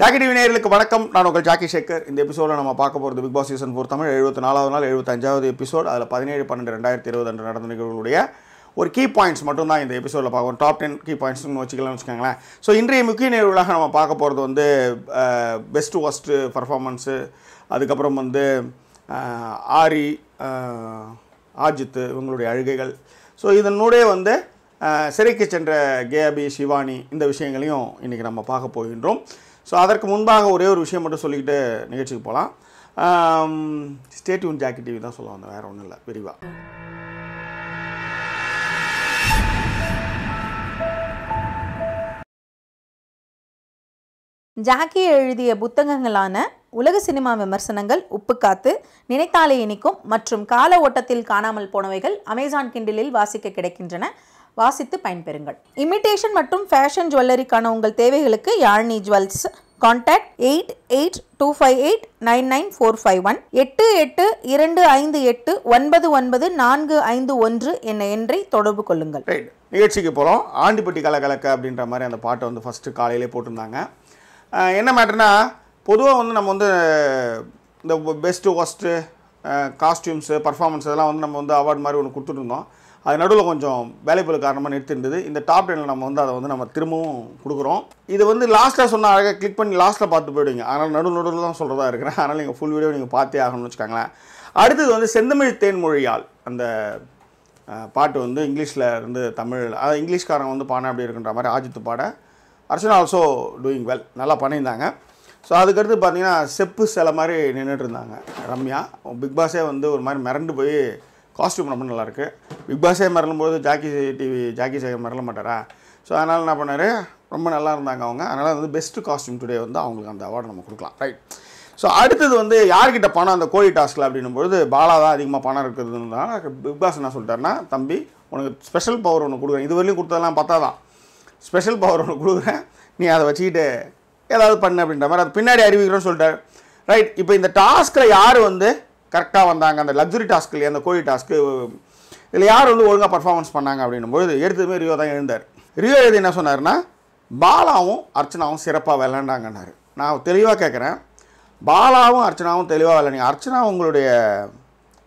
Jackie TV நேர்களுக்கு வணக்கம் நான் உங்கள் ஜாக்கி சேகர் இந்த எபிசோட நம்ம பார்க்க போகிறது Bigg Boss season four Tamil எழுபத்தி நாலாவது நாள் எழுபத்தஞ்சாவது எபிசோட் அதில் பதினேழு பன்னெண்டு ரெண்டாயிரத்தி இருபது அன்று நடந்த நிகழ்வுடைய ஒரு கீ பாயிண்ட்ஸ் மட்டும் தான் இந்த எபிசோடில் பார்க்கணும் டாப் டென் கீ பாயிண்ட்ஸ்னு வச்சுக்கலாம்னு வச்சுக்கோங்களேன் ஸோ இன்றைய முக்கிய நிகழ்வுகளாக நம்ம பார்க்க போகிறது வந்து பெஸ்ட் ஒஸ்ட்டு பர்ஃபார்மன்ஸு அதுக்கப்புறம் வந்து ஆரி ஆஜித்து இவங்களுடைய அழுகைகள் ஸோ இதனுடைய வந்து சிறைக்கு சென்ற கேபி சிவானி இந்த விஷயங்களையும் இன்றைக்கி நம்ம பார்க்க போகின்றோம் ஸோ அதற்கு முன்பாக ஒரே ஒரு விஷயம் மட்டும் சொல்லிக்கிட்டு நிகழ்ச்சிக்கு போகலாம் ஸ்டேட் யூன் ஜாக்கி டிவி தான் சொல்லுவாங்க வேறு ஒன்றும் இல்லை விரிவாக ஜாக்கி எழுதிய புத்தகங்களான உலக சினிமா விமர்சனங்கள் உப்புக்காத்து நினைத்தாலே இனிக்கும் மற்றும் கால ஓட்டத்தில் காணாமல் போனவைகள் அமேசான் கிண்டிலில் வாசிக்க கிடைக்கின்றன வாசித்து பயன்பெறுங்கள் இமிட்டேஷன் மற்றும் ஃபேஷன் ஜுவல்லரிக்கான உங்கள் தேவைகளுக்கு Yazhini jewels contact eight eight two five eight nine nine four five one எட்டு எட்டு இரண்டு ஐந்து எட்டு ஒன்பது ஒன்பது நான்கு ஐந்து ஒன்று என்ற என்றை தொடர்பு கொள்ளுங்கள் ரைட் நிகழ்ச்சிக்கு போகிறோம் ஆண்டிப்பட்டி கலகலக்க அப்படின்ற மாதிரி அந்த பாட்டை வந்து ஃபஸ்ட்டு காலையிலே போட்டிருந்தாங்க என்ன மேட்டர்னா பொதுவாக வந்து நம்ம வந்து இந்த பெஸ்ட்டு ஒஸ்ட்டு காஸ்டியூம்ஸு பர்ஃபார்மன்ஸ் இதெல்லாம் வந்து நம்ம வந்து அவார்டு மாதிரி ஒன்று கொடுத்துட்ருந்தோம் அது நடுவில் கொஞ்சம் வேலைப்பளு காரணமாக நிறுத்திருந்தது இந்த டாப் டெனில் நம்ம வந்து அதை வந்து நம்ம திரும்பவும் கொடுக்குறோம் இது வந்து லாஸ்ட்டாக சொன்னால் அழகாக கிளிக் பண்ணி லாஸ்ட்டில் பார்த்து போயிடுவீங்க அதனால் நடு நடுவில் தான் சொல்கிறதா இருக்கிறேன் அதனால் நீங்கள் ஃபுல் வீடியோ நீங்கள் பார்த்தே ஆகணும்னு வச்சுக்காங்களேன் அடுத்தது வந்து செந்தமிழ் தேன்மொழியால் அந்த பாட்டு வந்து இங்கிலீஷில் இருந்து தமிழ் அதாவது இங்கிலீஷ்காரங்க வந்து பாட அப்படி இருக்குன்ற மாதிரி ஆஜித்து பாட அர்ச்சனா ஆல்சோ டூயிங் வெல் நல்லா பண்ணியிருந்தாங்க ஸோ அதுக்கடுத்து பார்த்தீங்கன்னா செப்பு சில மாதிரி நின்றுட்டு இருந்தாங்க ரம்யா பிக் பாஸே வந்து ஒரு மாதிரி மிரண்டு போய் காஸ்ட்யூம் ரொம்ப நல்லாயிருக்கு பிக் பாஸே மறலும்போது ஜாக்கி டிவி ஜாக்கி சேகர் மறல மாட்டாரா ஸோ அதனால் என்ன பண்ணார் ரொம்ப நல்லா இருந்தாங்க அவங்க அதனால் வந்து பெஸ்ட்டு காஸ்ட்யூம் டுடே வந்து அவங்களுக்கு அந்த அவார்டு நம்ம கொடுக்கலாம் ரைட் ஸோ அடுத்தது வந்து யார்கிட்ட பணம் அந்த கோழி டாஸ்கில் அப்படின்னும்போது பாலா தான் அதிகமாக பணம் இருக்கிறதுனால பிக் பாஸ் என்ன சொல்லிட்டார்னா தம்பி உனக்கு ஸ்பெஷல் பவர் ஒன்று கொடுக்குறேன் இது வரையும் கொடுத்ததெல்லாம் பார்த்தா தான் ஸ்பெஷல் பவர் ஒன்று கொடுக்குறேன் நீ அதை வச்சுக்கிட்டு ஏதாவது பண்ணு அப்படின்ற மாதிரி அது பின்னாடி அறிவிக்கிறோன்னு சொல்லிட்டார் ரைட் இப்போ இந்த டாஸ்கில் யார் வந்து கரெக்டாக வந்தாங்க அந்த லக்ஸுரி டாஸ்க் இல்லையா அந்த கோழி டாஸ்க்கு இதில் யார் வந்து ஒழுங்காக பர்ஃபார்மன்ஸ் பண்ணாங்க அப்படின்னும்போது எடுத்ததுமே ரியோ தான் எழுந்தார் ரியோ எழுதி என்ன சொன்னார்னா பாலாவும் அர்ச்சனாவும் சிறப்பாக விளையாண்டாங்கன்னாரு நான் தெளிவாக கேட்குறேன் பாலாவும் அர்ச்சனாவும் தெளிவாக விளையாடுங்க அர்ச்சனா உங்களுடைய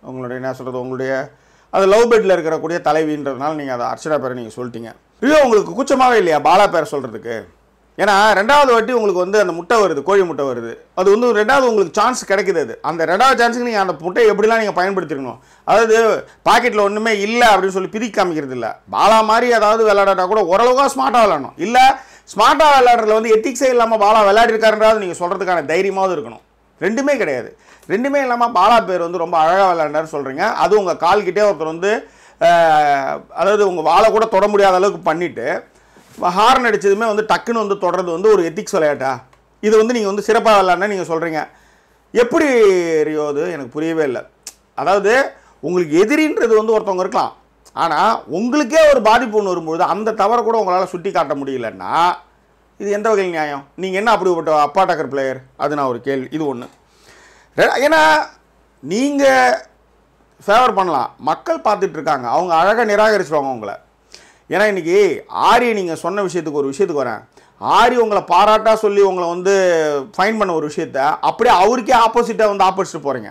உங்களுடைய என்ன சொல்கிறது உங்களுடைய அது லவ் பெட்டில் இருக்கக்கூடிய தலைவின்றதுனால நீங்கள் அதை அர்ச்சனா பேரை நீங்கள் சொல்லிட்டீங்க ரியோ உங்களுக்கு குச்சமாகவே இல்லையா பாலா பேரை சொல்கிறதுக்கு ஏன்னா ரெண்டாவது வாட்டி உங்களுக்கு வந்து அந்த முட்டை வருது கோழி முட்டை வருது அது வந்து ரெண்டாவது உங்களுக்கு சான்ஸ் கிடைக்குது அது அந்த ரெண்டாவது சான்ஸுக்கு நீங்கள் அந்த முட்டையை எப்படிலாம் நீங்கள் பயன்படுத்திருக்கணும் அதாவது பாக்கெட்டில் ஒன்றுமே இல்லை அப்படின்னு சொல்லி பிரி காமிக்கிறது இல்லை பாலா மாதிரி ஏதாவது விளையாடாட்டா கூட ஓரளவுக்காக ஸ்மார்ட்டாக விளையாடணும் இல்லை ஸ்மார்ட்டாக விளையாடுறதுல வந்து எத்திக்ஸே இல்லாமல் பாலா விளையாடிருக்காருன்றது நீங்கள் சொல்கிறதுக்கான தைரியமாவது இருக்கணும் ரெண்டுமே கிடையாது ரெண்டுமே இல்லாமல் பாலா பேர் வந்து ரொம்ப அழகாக விளையாண்டாருன்னு சொல்கிறீங்க அது உங்கள் கால்கிட்டே ஒருத்தர் வந்து அதாவது உங்கள் வாழை கூட தொட முடியாத அளவுக்கு பண்ணிவிட்டு ஹார்ன் அடித்ததுமே வந்து டக்குன்னு வந்து தொடர்றது வந்து ஒரு எத்திக்ஸ் விளையாட்டா இது வந்து நீங்கள் வந்து சிறப்பாக விளாட்னா நீங்கள் சொல்கிறீங்க எப்படி ரியோ அது எனக்கு புரியவே இல்லை அதாவது உங்களுக்கு எதிரின்றது வந்து ஒருத்தவங்க இருக்கலாம் ஆனால் உங்களுக்கே ஒரு பாதிப்பு ஒன்று வரும்பொழுது அந்த தவறை கூட உங்களால் சுட்டி காட்ட முடியலன்னா இது எந்த வகையில் நியாயம் நீங்கள் என்ன அப்படிப்பட்ட அப்பா டக்கர் பிளேயர் அது நான் ஒரு கேள்வி இது ஒன்று ஏன்னா நீங்கள் ஃபேவர் பண்ணலாம் மக்கள் பார்த்துட்ருக்காங்க அவங்க அழகாக நிராகரிச்சிருவாங்க உங்களை ஏன்னா இன்றைக்கி ஆரி நீங்கள் சொன்ன விஷயத்துக்கு ஒரு விஷயத்துக்கு வரேன் ஆரி உங்களை பாராட்டாக சொல்லி உங்களை வந்து ஃபைன் பண்ண ஒரு விஷயத்த அப்படியே அவருக்கே ஆப்போசிட்டாக வந்து ஆப்போசிட் போகிறீங்க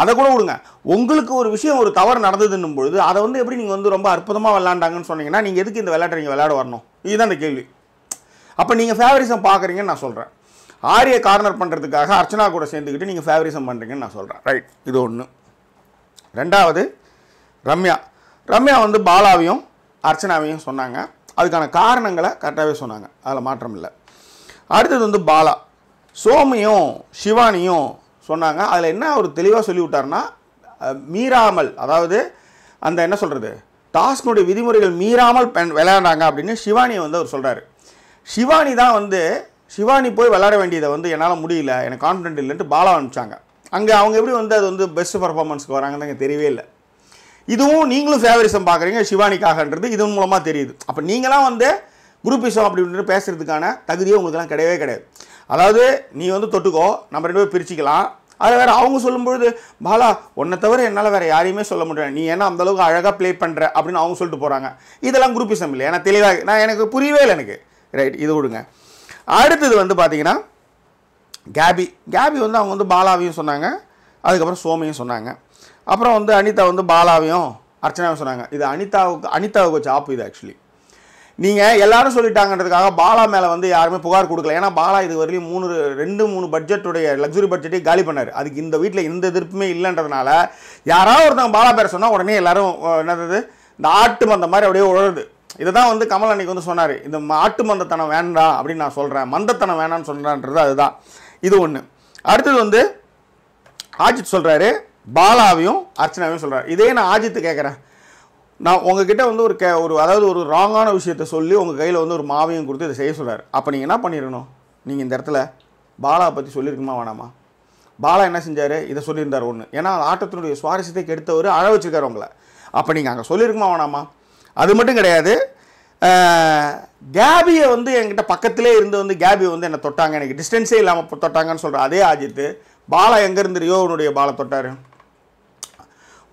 அதை கூட விடுங்க உங்களுக்கு ஒரு விஷயம் ஒரு தவறு நடந்ததுன்னும் பொழுது அதை வந்து எப்படி நீங்கள் வந்து ரொம்ப அற்புதமாக விளாண்டாங்கன்னு சொன்னீங்கன்னா நீங்கள் எதுக்கு இந்த விளையாட்டை நீங்கள் விளையாட வரணும் இதுதான் இந்த கேள்வி அப்போ நீங்கள் ஃபேவரிசம் பார்க்குறீங்கன்னு நான் சொல்கிறேன் ஆரிய கார்னர் பண்ணுறதுக்காக அர்ச்சனா கூட சேர்ந்துக்கிட்டு நீங்கள் ஃபேவரிசம் பண்ணுறீங்கன்னு நான் சொல்கிறேன் ரைட் இது ஒன்று ரெண்டாவது ரம்யா ரம்யா வந்து பாலாவையும் அர்ச்சனாவையும் சொன்னாங்க அதுக்கான காரணங்களை கரெக்டாகவே சொன்னாங்க அதில் மாற்றம் இல்லை அடுத்தது வந்து பாலா சோமியும் சிவானியும் சொன்னாங்க அதில் என்ன ஒரு தெளிவாக சொல்லி விட்டார்னா மீறாமல் அதாவது அந்த என்ன சொல்கிறது டாஸ்கினுடைய விதிமுறைகள் மீறாமல் விளையாண்டாங்க அப்படின்னு சிவானியை வந்து அவர் சொல்கிறார் சிவானி தான் வந்து சிவானி போய் விளையாட வேண்டியதை வந்து என்னால் முடியல எனக்கு கான்ஃபிடென்ட் இல்லைன்ட்டு பாலா அனுப்பிச்சாங்க அங்கே அவங்க எப்படி வந்து அது வந்து பெஸ்ட் பர்ஃபார்மன்ஸ்க்கு வராங்கன்னு எனக்கு தெரியவே இல்லை இதுவும் நீங்களும் ஃபேவரிசம் பார்க்குறீங்க சிவானிக்காகன்றது இதன் மூலமாக தெரியுது அப்போ நீங்களாம் வந்து குரூப்பிசம் அப்படின்ட்டு பேசுகிறதுக்கான தகுதியே உங்களுக்குலாம் கிடையவே கிடையாது அதாவது நீ வந்து தொட்டுக்கோ நம்ம ரெண்டு பேரும் பிரிச்சுக்கலாம் அது வேறு அவங்க சொல்லும்பொழுது பாலா உன்னை தவிர என்னால் வேறு யாரையுமே சொல்ல முடியாது நீ என்ன அந்தளவுக்கு அழகாக ப்ளே பண்ணுற அப்படின்னு அவங்க சொல்லிட்டு போகிறாங்க இதெல்லாம் குரூப்பிசம் இல்லை ஏன்னா தெளிவாக நான் எனக்கு புரியவே இல்லை எனக்கு ரைட் இது கொடுங்க அடுத்தது வந்து பார்த்தீங்கன்னா கேபி கேபி வந்து அவங்க வந்து பாலாவையும் சொன்னாங்க அதுக்கப்புறம் சோமையும் சொன்னாங்க அப்புறம் வந்து அனிதா வந்து பாலாவையும் அர்ச்சனாவும் சொன்னாங்க இது அனிதாவுக்கு அனிதாவுக்கு வச்ச ஆப்பு இது ஆக்சுவலி நீங்கள் எல்லாரும் சொல்லிட்டாங்கன்றதுக்காக பாலா மேலே வந்து யாருமே புகார் கொடுக்கல ஏன்னா பாலா இது வரையிலும் மூணு ரெண்டு மூணு பட்ஜெட்டுடைய லக்ஸுரி பட்ஜெட்டே காலி பண்ணார் அதுக்கு இந்த வீட்டில் எந்த எதிர்ப்புமே இல்லைன்றதுனால யாராவது ஒருத்தவங்க பாலா பேர சொன்னால் உடனே எல்லாரும் என்னது இந்த ஆட்டு மந்த மாதிரி அப்படியே உழருது இதை தான் வந்து கமல் அன்னைக்கு வந்து சொன்னார் இந்த ஆட்டு மந்தத்தனம் வேண்டாம் அப்படின்னு நான் சொல்கிறேன் மந்தத்தனம் வேணான்னு சொல்கிறான்றது அதுதான் இது ஒன்று அடுத்தது வந்து ஆஜித் சொல்கிறாரு பாலாவையும் அர்ச்சனாவையும் சொல்கிறார் இதே நான் ஆஜித்து கேட்குறேன் நான் உங்ககிட்ட வந்து ஒரு கே ஒரு அதாவது ஒரு ராங்கான விஷயத்த சொல்லி உங்கள் கையில் வந்து ஒரு மாவையும் கொடுத்து இதை செய்ய சொல்கிறார் அப்போ நீங்கள் என்ன பண்ணிடணும் நீங்கள் இந்த இடத்துல பாலாவை பற்றி சொல்லியிருக்குமா வேணாமா பாலா என்ன செஞ்சார் இதை சொல்லியிருந்தார் ஒன்று ஏன்னா ஆட்டத்தினுடைய சுவாரஸ்யத்தை கெடுத்தவர் அழ வச்சுருக்கார் உங்களை அப்போ நீங்கள் அங்கே சொல்லியிருக்குமா வேணாமா அது மட்டும் கிடையாது கேபியை வந்து என்கிட்ட பக்கத்திலே இருந்து வந்து கேபி வந்து என்னை தொட்டாங்க எனக்கு டிஸ்டன்ஸே இல்லாமல் தொட்டாங்கன்னு சொல்கிற அதே ஆஜித்து பாலா எங்கேருந்து ரியோவனுடைய பாலை தொட்டார்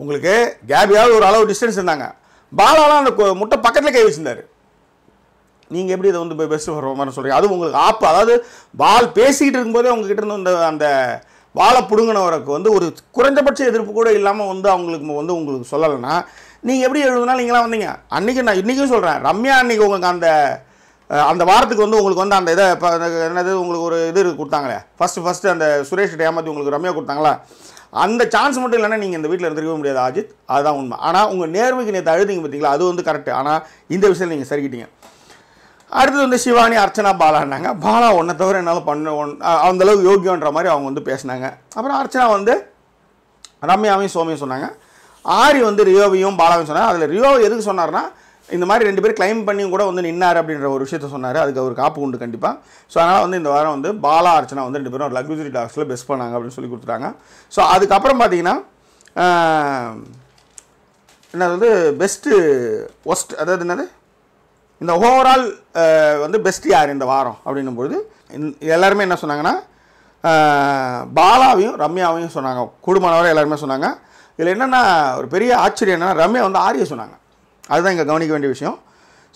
உங்களுக்கு கேபியாவது ஒரு அளவு டிஸ்டன்ஸ் இருந்தாங்க பாலாலாம் அந்த முட்டை பக்கத்தில் கை வச்சிருந்தார் நீங்கள் எப்படி இதை வந்து பெஸ்ட் மாதிரி சொல்கிறீங்க அது உங்களுக்கு ஆப் அதாவது பால் பேசிக்கிட்டு இருக்கும்போதே அவங்ககிட்ட இருந்து வந்த அந்த வாழை பிடுங்கினவருக்கு வந்து ஒரு குறைஞ்சபட்ச எதிர்ப்பு கூட இல்லாமல் வந்து அவங்களுக்கு வந்து உங்களுக்கு சொல்லலைன்னா நீங்கள் எப்படி எழுதுனா நீங்களாம் வந்தீங்க அன்றைக்கி நான் இன்றைக்கும் சொல்கிறேன் ரம்யா அன்றைக்கி உங்களுக்கு அந்த அந்த வாரத்துக்கு வந்து உங்களுக்கு வந்து அந்த இதை என்னது உங்களுக்கு ஒரு இது கொடுத்தாங்களே ஃபஸ்ட்டு ஃபஸ்ட்டு அந்த சுரேஷ் ஏமாற்றி உங்களுக்கு ரம்யா கொடுத்தாங்களா அந்த சான்ஸ் மட்டும் இல்லைன்னா நீங்கள் இந்த வீட்டில் இருந்திருக்கவே முடியாது அஜித் அதுதான் உண்மை ஆனால் உங்கள் நேர்மைக்கு நேற்று அழுதிங்க பார்த்தீங்களா அது வந்து கரெக்ட் ஆனால் இந்த விஷயத்தில் நீங்கள் சரிக்கிட்டீங்க அடுத்தது வந்து சிவானி அர்ச்சனா பாலான்னாங்க பாலா ஒன்றை தவிர என்னால் பண்ண ஒன் அந்தளவுக்கு யோகியன்ற மாதிரி அவங்க வந்து பேசினாங்க அப்புறம் அர்ச்சனா வந்து ரம்யாவையும் சோமியும் சொன்னாங்க ஆரி வந்து ரியோவையும் பாலாவையும் சொன்னாங்க அதில் ரியோ எதுக்கு சொன்னார்னா இந்த மாதிரி ரெண்டு பேர் கிளைம் பண்ணியும் கூட வந்து நின்னார் அப்படின்ற ஒரு விஷயத்த சொன்னார் அதுக்கு அவர் காப்பு உண்டு கண்டிப்பாக ஸோ அதனால் வந்து இந்த வாரம் வந்து பாலா அர்ச்சனா வந்து ரெண்டு பேரும் ஒரு லக்ஸரி டாக்ஸில் பெஸ்ட் பண்ணாங்க அப்படின்னு சொல்லி கொடுத்துட்டாங்க ஸோ அதுக்கப்புறம் பார்த்தீங்கன்னா என்னது வந்து பெஸ்ட்டு ஒஸ்ட் அதாவது என்னது இந்த ஓவரால் வந்து பெஸ்ட் யார் இந்த வாரம் அப்படின்னும்போது எல்லாருமே என்ன சொன்னாங்கன்னா பாலாவையும் ரம்யாவையும் சொன்னாங்க குடும்பமானவரை எல்லாருமே சொன்னாங்க இதில் என்னென்னா ஒரு பெரிய ஆச்சரியம் என்னென்னா ரம்யா வந்து ஆரிய சொன்னாங்க அதுதான் இங்கே கவனிக்க வேண்டிய விஷயம்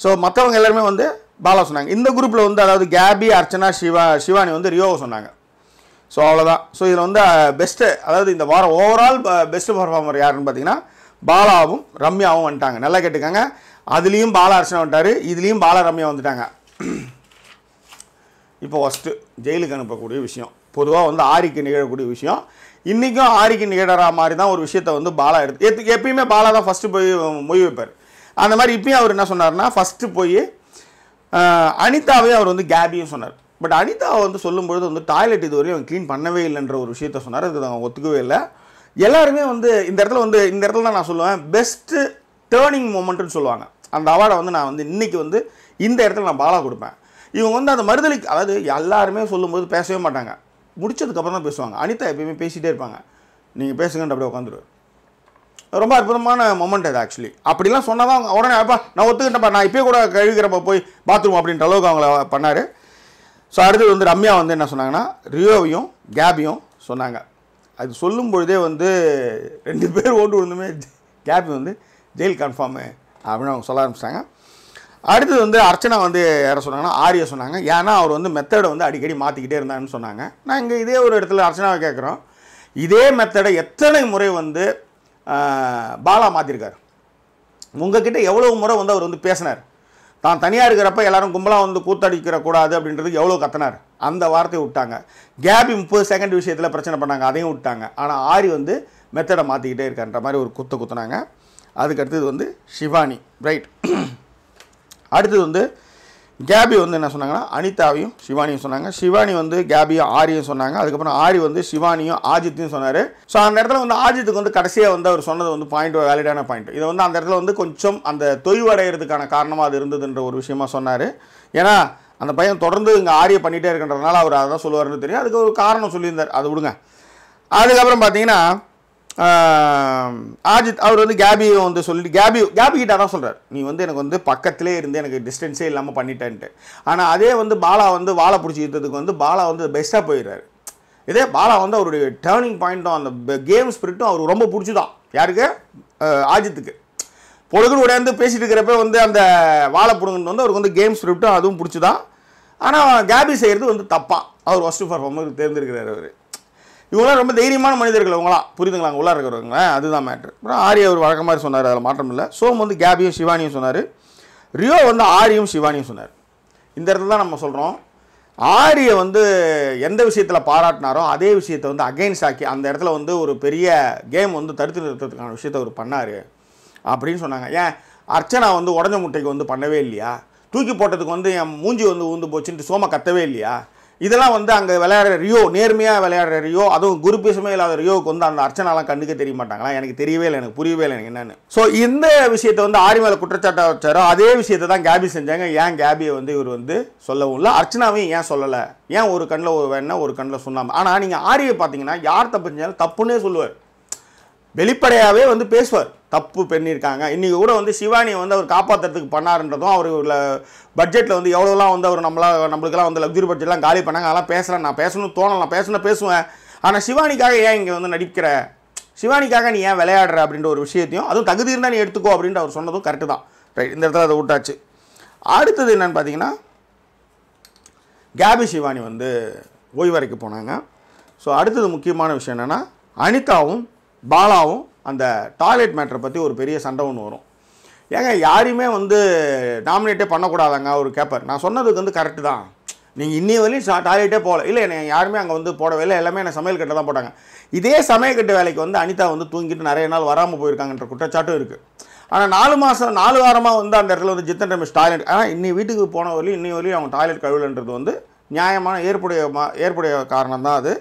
ஸோ மற்றவங்க எல்லாருமே வந்து பாலா சொன்னாங்க இந்த குரூப்பில் வந்து அதாவது கேபி அர்ச்சனா சிவா சிவானி வந்து ரியோவை சொன்னாங்க ஸோ அவ்வளோதான் ஸோ இதில் வந்து பெஸ்ட்டு அதாவது இந்த வாரம் ஓவரால் பெஸ்ட்டு பர்ஃபார்மர் யாருன்னு பார்த்தீங்கன்னா பாலாவும் ரம்யாவும் வந்துட்டாங்க நல்லா கேட்டுக்காங்க அதுலேயும் பாலா அர்ச்சனா வந்துட்டார் இதுலேயும் பாலா ரம்யா வந்துட்டாங்க இப்போ ஃபஸ்ட்டு ஜெயிலுக்கு அனுப்பக்கூடிய விஷயம் பொதுவாக வந்து ஆரிக்கு நிகழக்கூடிய விஷயம் இன்றைக்கும் ஆரிக்கு நிகழற மாதிரி தான் ஒரு விஷயத்தை வந்து பாலா எடுத்து எப்பயுமே பாலா தான் ஃபஸ்ட்டு போய் மொய் வைப்பார் அந்த மாதிரி இப்பயும் அவர் என்ன சொன்னார்னா ஃபஸ்ட்டு போய் அனிதாவையும் அவர் வந்து கேபியும் சொன்னார் பட் அனிதா வந்து சொல்லும்பொழுது வந்து டாய்லெட் இது வரையும் க்ளீன் பண்ணவே இல்லைன்ற ஒரு விஷயத்த சொன்னார் அது அவங்க ஒத்துக்கவே இல்லை எல்லாருமே வந்து இந்த இடத்துல வந்து இந்த இடத்துல தான் நான் சொல்லுவேன் பெஸ்ட்டு டேர்னிங் மூமெண்ட்டுன்னு சொல்லுவாங்க அந்த அவார்டை வந்து நான் வந்து இன்றைக்கி வந்து இந்த இடத்துல நான் பாலாக கொடுப்பேன் இவங்க வந்து அந்த மறுதலுக்கு அதாவது எல்லாருமே சொல்லும்போது பேசவே மாட்டாங்க முடிச்சதுக்கப்புறம் தான் பேசுவாங்க அனிதா எப்பயுமே பேசிகிட்டே இருப்பாங்க நீங்கள் பேசுங்கன்ற அப்படியே உட்காந்துருவார் ரொம்ப அற்புதமான மொமெண்ட் அது ஆக்சுவலி அப்படிலாம் சொன்னால் தான் உடனே அப்பா நான் ஒத்துக்கிட்டேன்ப்பா நான் இப்போ கூட கழுவிக்கிறப்ப போய் பாத்ரூம் அப்படின்ற அளவுக்கு அவங்கள பண்ணார் ஸோ அடுத்தது வந்து ரம்யா வந்து என்ன சொன்னாங்கன்னா ரியோவையும் கேபியும் சொன்னாங்க அது சொல்லும் பொழுதே வந்து ரெண்டு பேர் ஓட்டு விழுந்துமே கேபி வந்து ஜெயில் கன்ஃபார்மு அப்படின்னு அவங்க சொல்ல ஆரம்பிச்சிட்டாங்க அடுத்தது வந்து அர்ச்சனா வந்து யாரை சொன்னாங்கன்னா ஆரியா சொன்னாங்க ஏன்னா அவர் வந்து மெத்தடை வந்து அடிக்கடி மாற்றிக்கிட்டே இருந்தாருன்னு சொன்னாங்க நாங்கள் இதே ஒரு இடத்துல அர்ச்சனாவை கேட்குறோம் இதே மெத்தடை எத்தனை முறை வந்து பாலா மாற்றிருக்கார் உங்ககிட்ட எவ்வளோ முறை வந்து அவர் வந்து பேசினார் தான் தனியாக இருக்கிறப்ப எல்லாரும் கும்பலாக வந்து கூத்தடிக்கிற கூடாது எவ்வளோ கத்தனார் அந்த வார்த்தையை விட்டாங்க கேபி முப்பது செகண்ட் விஷயத்தில் பிரச்சனை பண்ணாங்க அதையும் விட்டாங்க ஆனால் ஆரி வந்து மெத்தடை மாற்றிக்கிட்டே இருக்கான்ற மாதிரி ஒரு குத்து குத்துனாங்க அதுக்கடுத்தது வந்து ஷிவானி ரைட் அடுத்தது வந்து கேபி வந்து என்ன சொன்னாங்கன்னா அனிதாவையும் சிவானியும் சொன்னாங்க சிவானி வந்து கேபியும் ஆரியும் சொன்னாங்க அதுக்கப்புறம் ஆரி வந்து சிவானியும் ஆஜித்தையும் சொன்னார் ஸோ அந்த இடத்துல வந்து ஆஜித்துக்கு வந்து கடைசியாக வந்து அவர் சொன்னது வந்து பாயிண்ட் வேலிடான பாயிண்ட் இது வந்து அந்த இடத்துல வந்து கொஞ்சம் அந்த தொய்வடைகிறதுக்கான காரணமாக அது இருந்ததுன்ற ஒரு விஷயமா சொன்னார் ஏன்னா அந்த பையன் தொடர்ந்து இங்கே ஆரியை பண்ணிகிட்டே இருக்கின்றதுனால அவர் அதை தான் சொல்லுவார்னு தெரியும் அதுக்கு ஒரு காரணம் சொல்லியிருந்தார் அது விடுங்க அதுக்கப்புறம் பார்த்தீங்கன்னா ஆஜித் அவர் வந்து கேபியை வந்து சொல்லிட்டு கேபி கேபி கிட்ட தான் சொல்கிறார் நீ வந்து எனக்கு வந்து பக்கத்திலே இருந்து எனக்கு டிஸ்டன்ஸே இல்லாமல் பண்ணிட்டேன்ட்டு ஆனால் அதே வந்து பாலா வந்து வாழை பிடிச்சி வந்து பாலா வந்து பெஸ்ட்டாக போயிடுறாரு இதே பாலா வந்து அவருடைய டேர்னிங் பாயிண்ட்டும் அந்த கேம் ஸ்பிரிட்டும் அவருக்கு ரொம்ப பிடிச்சிதான் யாருக்கு ஆஜித்துக்கு பொழுதுன்னு உடையாந்து பேசிட்டு இருக்கிறப்ப வந்து அந்த வாழை பிடுங்கன்னு வந்து அவருக்கு வந்து கேம் ஸ்பிரிப்ட்டும் அதுவும் பிடிச்சிதான் ஆனால் கேபி செய்கிறது வந்து தப்பாக அவர் ஃபஸ்ட்டு பர்ஃபார்மர் தேர்ந்தெடுக்கிறார் அவர் இவங்களாம் ரொம்ப தைரியமான மனிதர்கள் அவங்களாம் புரிதுங்களா அங்கே உள்ளார இருக்கிறவங்க அதுதான் மேட்ரு அப்புறம் ஆரிய அவர் வழக்க மாதிரி சொன்னார் அதில் மாற்றம் இல்லை சோம் வந்து கேபியும் சிவானியும் சொன்னார் ரியோ வந்து ஆரியும் சிவானியும் சொன்னார் இந்த இடத்துல தான் நம்ம சொல்கிறோம் ஆரியை வந்து எந்த விஷயத்தில் பாராட்டினாரோ அதே விஷயத்தை வந்து அகெயின்ஸ்ட் ஆக்கி அந்த இடத்துல வந்து ஒரு பெரிய கேம் வந்து தடுத்து நிறுத்துறதுக்கான விஷயத்த அவர் பண்ணார் அப்படின்னு சொன்னாங்க ஏன் அர்ச்சனா வந்து உடஞ்ச முட்டைக்கு வந்து பண்ணவே இல்லையா தூக்கி போட்டதுக்கு வந்து என் மூஞ்சி வந்து ஊந்து போச்சுன்ட்டு சோம கத்தவே இல்லையா இதெல்லாம் வந்து அங்கே விளையாடுற ரியோ நேர்மையாக விளையாடுற ரியோ அதுவும் பேசுமே இல்லாத ரியோவுக்கு வந்து அந்த அர்ச்சனாலாம் கண்டுக்க தெரிய மாட்டாங்களா எனக்கு தெரியவே இல்லை எனக்கு புரியவே இல்லை எனக்கு என்னென்னு ஸோ இந்த விஷயத்தை வந்து ஆரி மேலே குற்றச்சாட்டை வச்சாரோ அதே விஷயத்தை தான் கேபி செஞ்சாங்க ஏன் கேபியை வந்து இவர் வந்து சொல்லவும் இல்லை அர்ச்சனாவையும் ஏன் சொல்லலை ஏன் ஒரு கண்ணில் ஒரு வேணா ஒரு கண்ணில் சொன்னாமல் ஆனால் நீங்கள் ஆரியை பார்த்தீங்கன்னா யார் தப்பு செஞ்சாலும் தப்புன்னே சொல்லுவார் வெளிப்படையாகவே வந்து பேசுவார் தப்பு பண்ணியிருக்காங்க இன்றைக்கி கூட வந்து சிவானியை வந்து அவர் காப்பாற்றுறதுக்கு பண்ணாருன்றதும் அவர் பட்ஜெட்டில் வந்து எவ்வளோலாம் வந்து அவர் நம்மளா நம்மளுக்கெல்லாம் வந்து லக்ஸரி பட்ஜெட்லாம் காலி பண்ணாங்க அதெல்லாம் பேசுகிறேன் நான் பேசணும்னு தோணலை நான் பேசணும் பேசுவேன் ஆனால் சிவானிக்காக ஏன் இங்கே வந்து நடிக்கிற சிவானிக்காக நீ ஏன் விளையாடுற அப்படின்ற ஒரு விஷயத்தையும் அதுவும் தகுதி இருந்தால் நீ எடுத்துக்கோ அப்படின்ற அவர் சொன்னதும் கரெக்டு தான் ரைட் இந்த இடத்துல அதை விட்டாச்சு அடுத்தது என்னென்னு பார்த்தீங்கன்னா கேபி சிவானி வந்து ஓய்வறைக்கு போனாங்க ஸோ அடுத்தது முக்கியமான விஷயம் என்னென்னா அனிதாவும் பாலாவும் அந்த டாய்லெட் மேட்ரை பற்றி ஒரு பெரிய சண்டை ஒன்று வரும் ஏங்க யாரையுமே வந்து நாமினேட்டே பண்ணக்கூடாதாங்க ஒரு கேப்பர் நான் சொன்னதுக்கு வந்து கரெக்டு தான் நீங்கள் இன்னி வரையும் டாய்லெட்டே போகல இல்லை என்னை யாருமே அங்கே வந்து போடவே இல்லை எல்லாமே என்னை சமையல் கட்டை தான் போட்டாங்க இதே சமையல் கட்ட வேலைக்கு வந்து அனிதா வந்து தூங்கிட்டு நிறைய நாள் வராமல் போயிருக்காங்கன்ற குற்றச்சாட்டும் இருக்குது ஆனால் நாலு மாதம் நாலு வாரமாக வந்து அந்த இடத்துல வந்து ஜித்தன் ரமேஷ் டாய்லெட் ஆனால் இன்னி வீட்டுக்கு போன வரையும் இன்னி வரையும் அவங்க டாய்லெட் கழுவுலன்றது வந்து நியாயமான ஏற்புடைய மா ஏற்புடைய காரணம் தான் அது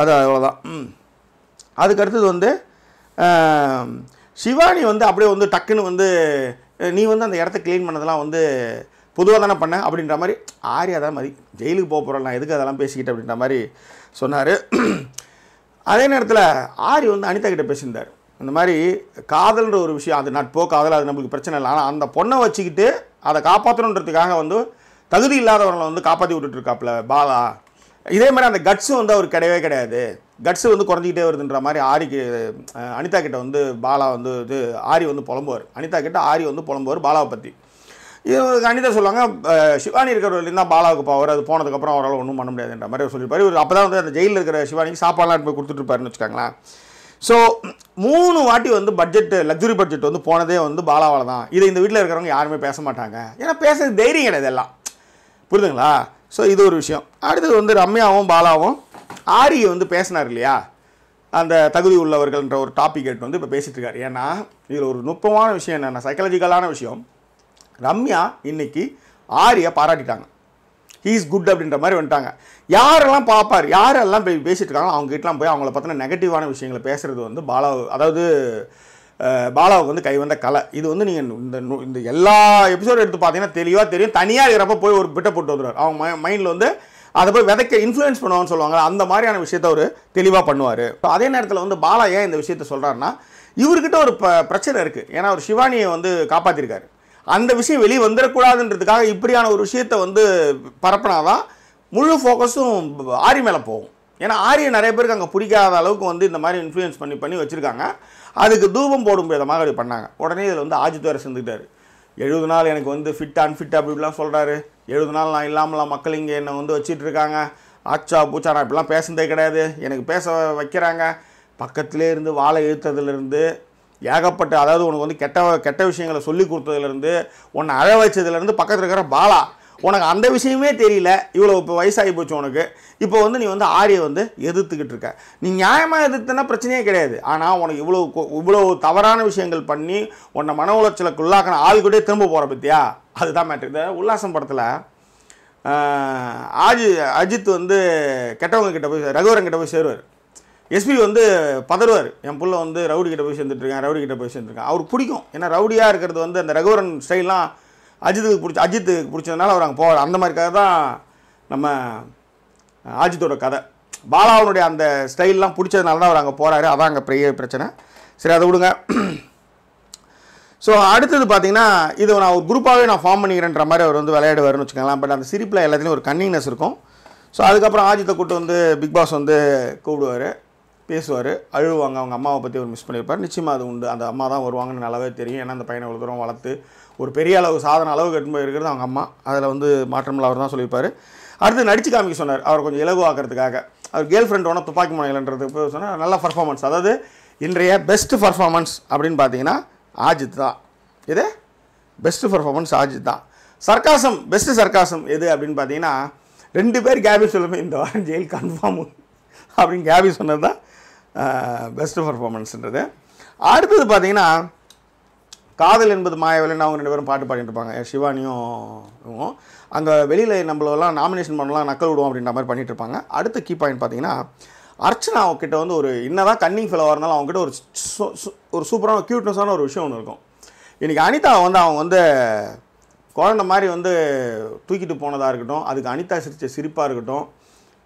அது அவ்வளோதான் அதுக்கடுத்தது வந்து சிவானி வந்து அப்படியே வந்து டக்குன்னு வந்து நீ வந்து அந்த இடத்த க்ளீன் பண்ணதெல்லாம் வந்து பொதுவாக தானே பண்ண அப்படின்ற மாதிரி ஆரியா தான் மாதிரி ஜெயிலுக்கு போக போகிறோம் நான் எதுக்கு அதெல்லாம் பேசிக்கிட்டு அப்படின்ற மாதிரி சொன்னார் அதே நேரத்தில் ஆரி வந்து அனிதா கிட்டே பேசியிருந்தார் இந்த மாதிரி காதல்ன்ற ஒரு விஷயம் அது நட்போ காதல் அது நம்மளுக்கு பிரச்சனை இல்லை ஆனால் அந்த பொண்ணை வச்சுக்கிட்டு அதை காப்பாற்றணுன்றதுக்காக வந்து தகுதி இல்லாதவர்களை வந்து காப்பாற்றி விட்டுட்டுருக்காப்புல பாலா இதே மாதிரி அந்த கட்ஸும் வந்து அவர் கிடையவே கிடையாது கட்ஸு வந்து குறைஞ்சிக்கிட்டே வருதுன்ற மாதிரி ஆரிக்கு அனிதா கிட்ட வந்து பாலா வந்து இது ஆரி வந்து புலம்புவார் அனிதா கிட்ட ஆரி வந்து புலம்புவார் பாலாவை பற்றி இது அனிதா சொல்லுவாங்க சிவானி இருக்கிறவர்கள் தான் பாலாவுக்கு பவர் அது போனதுக்கப்புறம் அவரால் ஒன்றும் பண்ண முடியாதுன்ற மாதிரி சொல்லியிருப்பார் இவர் அப்போ தான் வந்து அந்த ஜெயிலில் இருக்கிற சிவானிக்கு சாப்பாடுலாம் போய் கொடுத்துட்ருப்பாருன்னு வச்சுக்கோங்களேன் ஸோ மூணு வாட்டி வந்து பட்ஜெட் லக்ஸுரி பட்ஜெட் வந்து போனதே வந்து பாலாவால் தான் இதை இந்த வீட்டில் இருக்கிறவங்க யாருமே பேச மாட்டாங்க ஏன்னா பேசுறது தைரியம் கிடையாது எல்லாம் புரியுதுங்களா ஸோ இது ஒரு விஷயம் அடுத்தது வந்து ரம்யாவும் பாலாவும் ஆரிய வந்து பேசினார் இல்லையா அந்த தகுதி உள்ளவர்கள்ன்ற ஒரு டாபிக் எடுத்து வந்து இப்போ பேசிகிட்டு இருக்கார் ஏன்னா இதில் ஒரு நுட்பமான விஷயம் என்னென்ன சைக்காலஜிக்கலான விஷயம் ரம்யா இன்னைக்கு ஆரியை பாராட்டிட்டாங்க ஹீ இஸ் குட் அப்படின்ற மாதிரி வந்துட்டாங்க யாரெல்லாம் பார்ப்பார் யாரெல்லாம் போய் பேசிகிட்டு இருக்காங்க அவங்ககிட்டலாம் போய் அவங்கள பற்றின நெகட்டிவான விஷயங்களை பேசுகிறது வந்து பாலா அதாவது பாலாவுக்கு வந்து கைவந்த கலை இது வந்து நீங்கள் இந்த இந்த எல்லா எபிசோடு எடுத்து பார்த்தீங்கன்னா தெளிவாக தெரியும் தனியாக இருக்கிறப்ப போய் ஒரு பிட்டை போட்டு வந்துடுவார் அவங்க மைண்டில் வந்து அதை போய் விதைக்க இன்ஃப்ளூயன்ஸ் பண்ணுவான்னு சொல்லுவாங்க அந்த மாதிரியான விஷயத்த அவர் தெளிவாக பண்ணுவார் இப்போ அதே நேரத்தில் வந்து பாலா ஏன் இந்த விஷயத்த சொல்கிறாருன்னா இவர்கிட்ட ஒரு ப பிரச்சனை இருக்குது ஏன்னா அவர் சிவானியை வந்து காப்பாற்றிருக்காரு அந்த விஷயம் வெளியே வந்துடக்கூடாதுன்றதுக்காக இப்படியான ஒரு விஷயத்தை வந்து பரப்பினாதான் முழு ஃபோக்கஸும் ஆரி மேலே போகும் ஏன்னா ஆரியை நிறைய பேருக்கு அங்கே பிடிக்காத அளவுக்கு வந்து இந்த மாதிரி இன்ஃப்ளூயன்ஸ் பண்ணி பண்ணி வச்சுருக்காங்க அதுக்கு தூபம் போடும் விதமாக அப்படி பண்ணாங்க உடனே இதில் வந்து ஆஜித் வேறு செஞ்சுக்கிட்டாரு எழுபது நாள் எனக்கு வந்து ஃபிட் அன்ஃபிட் அப்படி இப்படிலாம் சொல்கிறாரு எழுபது நாள் நான் இல்லாமலாம் மக்கள் இங்கே என்னை வந்து வச்சிட்ருக்காங்க ஆச்சா பூச்சா நான் இப்படிலாம் பேசுனதே கிடையாது எனக்கு பேச வைக்கிறாங்க பக்கத்திலே இருந்து வாழை இழுத்ததுலேருந்து ஏகப்பட்ட அதாவது உனக்கு வந்து கெட்ட கெட்ட விஷயங்களை சொல்லி கொடுத்ததுலேருந்து உன்னை அழ வச்சதுலேருந்து பக்கத்தில் இருக்கிற பாலா உனக்கு அந்த விஷயமே தெரியல இவ்வளோ இப்போ வயசாகி போச்சு உனக்கு இப்போ வந்து நீ வந்து ஆரியை வந்து எதிர்த்துக்கிட்டு இருக்க நீ நியாயமாக எதிர்த்தனா பிரச்சனையே கிடையாது ஆனால் உனக்கு இவ்வளோ இவ்வளோ தவறான விஷயங்கள் பண்ணி உன்னை மன உளைச்சலுக்கு ஆள் கூட திரும்ப போகிற பற்றியா அதுதான் மேட்ரு இந்த உல்லாசம் படத்தில் ஆஜி அஜித் வந்து கெட்டவங்க கிட்ட போய் ரகுவரன் கிட்ட போய் சேருவார் எஸ்பி வந்து பதறுவார் என் புள்ள வந்து ரவுடி கிட்ட போய் சேர்ந்துட்டுருக்கேன் ரவுடி கிட்ட போய் சேர்ந்துருக்கேன் அவருக்கு பிடிக்கும் ஏன்னா ரவுடியாக இருக்கிறது வந்து அந்த ரகுவரன் ஸ்டைல்லாம் அஜித்துக்கு பிடிச்ச அஜித்துக்கு பிடிச்சதுனால அவர் அங்கே போவார் அந்த மாதிரி கதை தான் நம்ம அஜித்தோட கதை பாலாவனுடைய அந்த ஸ்டைல்லாம் பிடிச்சதுனால தான் அவர் அங்கே போகிறாரு அதான் அங்கே பெரிய பிரச்சனை சரி அதை விடுங்க ஸோ அடுத்தது பார்த்தீங்கன்னா இதை நான் ஒரு குரூப்பாகவே நான் ஃபார்ம் பண்ணிக்கிறேன்ற மாதிரி அவர் வந்து விளையாடுவார்னு வச்சுக்கலாம் பட் அந்த சிரிப்பில் எல்லாத்துலேயும் ஒரு கன்னிங்னஸ் இருக்கும் ஸோ அதுக்கப்புறம் ஆஜித்தை கூப்பிட்டு வந்து பிக் பாஸ் வந்து கூப்பிடுவார் பேசுவார் அழுவாங்க அவங்க அம்மாவை பற்றி ஒரு மிஸ் பண்ணியிருப்பார் நிச்சயமாக அது உண்டு அந்த அம்மா தான் வருவாங்கன்னு நல்லாவே தெரியும் ஏன்னா அந்த பையனை இவ்வளோ தூரம் வளர்த்து ஒரு பெரிய அளவு சாதன அளவு கட்டும் போய் இருக்கிறது அவங்க அம்மா அதில் வந்து மாற்றமில்ல அவர் தான் சொல்லியிருப்பார் அடுத்து நடிச்சு காமிக்க சொன்னார் அவர் கொஞ்சம் இலகுவாக்குறதுக்காக அவர் கேர்ள் ஃப்ரெண்ட் ஒன்று துப்பாக்கி முனையிலன்றது சொன்னால் நல்ல பர்ஃபார்மன்ஸ் அதாவது இன்றைய பெஸ்ட் பர்ஃபார்மன்ஸ் அப்படின்னு பார்த்தீங்கன்னா ஆஜித் தான் இது பெஸ்ட்டு பர்ஃபார்மன்ஸ் ஆஜித் தான் சர்க்காசம் பெஸ்ட்டு சர்க்காசம் எது அப்படின்னு பார்த்தீங்கன்னா ரெண்டு பேர் கேபி சொல்லுமே இந்த வாரம் ஜெயில் கன்ஃபார்ம் அப்படின்னு கேபி சொன்னது தான் பெஸ்ட்டு பர்ஃபார்மன்ஸுன்றது அடுத்தது பார்த்தீங்கன்னா காதல் என்பது மாயவலன் அவங்க ரெண்டு பேரும் பாட்டு பாடிட்டு இருப்பாங்க சிவானியும் அங்கே வெளியில் நம்மளெல்லாம் நாமினேஷன் பண்ணலாம் நக்கல் விடுவோம் அப்படின்ற மாதிரி பண்ணிகிட்டு இருப்பாங்க அடுத்த கீ பாயிண்ட் பார்த்தீங்கன்னா அர்ச்சனா அவங்ககிட்ட வந்து ஒரு என்னதான் கன்னிங் ஃபெலவாக இருந்தாலும் அவங்ககிட்ட ஒரு ஒரு சூப்பரான க்யூட்னஸான ஒரு விஷயம் ஒன்று இருக்கும் இன்றைக்கி அனிதா வந்து அவங்க வந்து குழந்த மாதிரி வந்து தூக்கிட்டு போனதாக இருக்கட்டும் அதுக்கு அனிதா சிரித்த சிரிப்பாக இருக்கட்டும்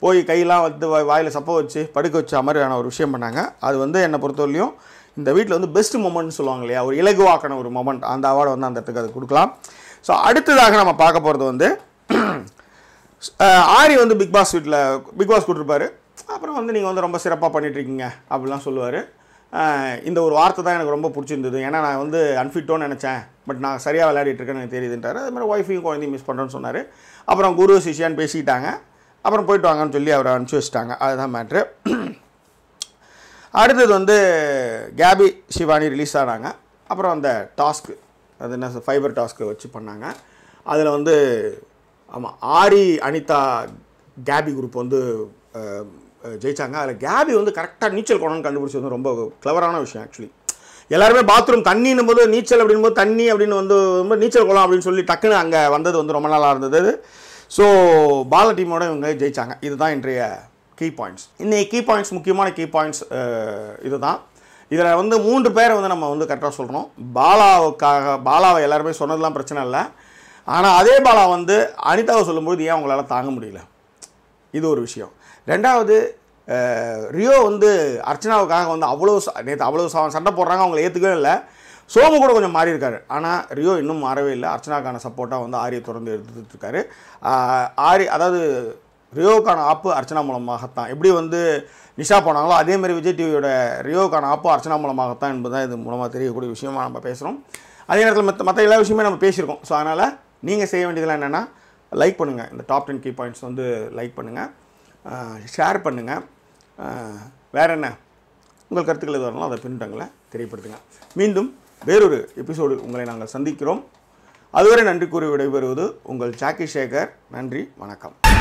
போய் கையெல்லாம் வந்து வாயில் சப்ப வச்சு படுக்க வச்ச மாதிரியான ஒரு விஷயம் பண்ணாங்க அது வந்து என்னை பொறுத்தவரையிலையும் இந்த வீட்டில் வந்து பெஸ்ட் மொமெண்ட்னு சொல்லுவாங்க இல்லையா ஒரு இலகுவாக்கான ஒரு மொமெண்ட் அந்த அவார்டை வந்து அந்த இடத்துக்கு அது கொடுக்கலாம் ஸோ அடுத்ததாக நம்ம பார்க்க போகிறது வந்து ஆரி வந்து பிக் பாஸ் வீட்டில் பிக் பாஸ் கொடுத்துருப்பாரு அப்புறம் வந்து நீங்கள் வந்து ரொம்ப சிறப்பாக பண்ணிகிட்ருக்கீங்க அப்படிலாம் சொல்லுவார் இந்த ஒரு வார்த்தை தான் எனக்கு ரொம்ப பிடிச்சிருந்தது ஏன்னா நான் வந்து அன்ஃபிட்டோன்னு நினச்சேன் பட் நான் சரியாக விளையாடிட்டுருக்கேன் எனக்கு தெரியுதுன்றார் அது மாதிரி ஒய்ஃபையும் குழந்தையும் மிஸ் பண்ணுறேன்னு சொன்னார் அப்புறம் குரு சிஷியான்னு பேசிக்கிட்டாங்க அப்புறம் போயிட்டு வாங்கன்னு சொல்லி அவரை அனுப்பிச்சி வச்சுட்டாங்க அதுதான் மேட்ரு அடுத்தது வந்து கேபி சிவானி ரிலீஸ் ஆனாங்க அப்புறம் அந்த டாஸ்க்கு அது என்ன ஃபைபர் டாஸ்க்கு வச்சு பண்ணாங்க அதில் வந்து ஆமாம் ஆரி அனிதா கேபி குரூப் வந்து ஜெயித்தாங்க அதில் கேபி வந்து கரெக்டாக நீச்சல் குணம்னு கண்டுபிடிச்சது வந்து ரொம்ப கிளவரான விஷயம் ஆக்சுவலி எல்லாருமே பாத்ரூம் தண்ணின்னும் போது நீச்சல் அப்படின் போது தண்ணி அப்படின்னு வந்து ரொம்ப நீச்சல் குளம் அப்படின்னு சொல்லி டக்குன்னு அங்கே வந்தது வந்து ரொம்ப நாளாக இருந்தது ஸோ பால டீமோட இவங்க ஜெயித்தாங்க இதுதான் இன்றைய கீ பாயிண்ட்ஸ் இன்றைய கீ பாயிண்ட்ஸ் முக்கியமான கீ பாயிண்ட்ஸ் இதுதான் இதில் வந்து மூன்று பேரை வந்து நம்ம வந்து கரெக்டாக சொல்கிறோம் பாலாவுக்காக பாலாவை எல்லாருமே சொன்னதெல்லாம் பிரச்சனை இல்லை ஆனால் அதே பாலா வந்து அனிதாவை சொல்லும்போது ஏன் அவங்களால தாங்க முடியல இது ஒரு விஷயம் ரெண்டாவது ரியோ வந்து அர்ச்சனாவுக்காக வந்து அவ்வளோ நேற்று அவ்வளோ சண்டை போடுறாங்க அவங்கள ஏற்றுக்கவே இல்லை சோமு கூட கொஞ்சம் மாறி இருக்காரு ஆனால் ரியோ இன்னும் மாறவே இல்லை அர்ச்சனாவுக்கான சப்போர்ட்டாக வந்து ஆரியை தொடர்ந்து இருக்காரு ஆரி அதாவது ரியோவுக்கான ஆப்பு அர்ச்சனா மூலமாகத்தான் எப்படி வந்து நிஷா போனாங்களோ அதேமாதிரி விஜய் டிவியோட ரியோக்கான ஆப்பு அர்ச்சனா மூலமாகத்தான் என்பது தான் இது மூலமாக தெரியக்கூடிய விஷயமாக நம்ம பேசுகிறோம் அதே நேரத்தில் மற்ற மற்ற எல்லா விஷயமே நம்ம பேசியிருக்கோம் ஸோ அதனால் நீங்கள் செய்ய வேண்டியதெல்லாம் என்னென்னா லைக் பண்ணுங்கள் இந்த டாப் டென் கீ பாயிண்ட்ஸ் வந்து லைக் பண்ணுங்கள் ஷேர் பண்ணுங்கள் வேறு என்ன உங்கள் கருத்துக்கள் எது வரணும் அதை பின்னங்களை தெரியப்படுத்துங்க மீண்டும் வேறொரு எபிசோடு உங்களை நாங்கள் சந்திக்கிறோம் அதுவரை நன்றி கூறி விடைபெறுவது உங்கள் ஜாக்கி சேகர் நன்றி வணக்கம்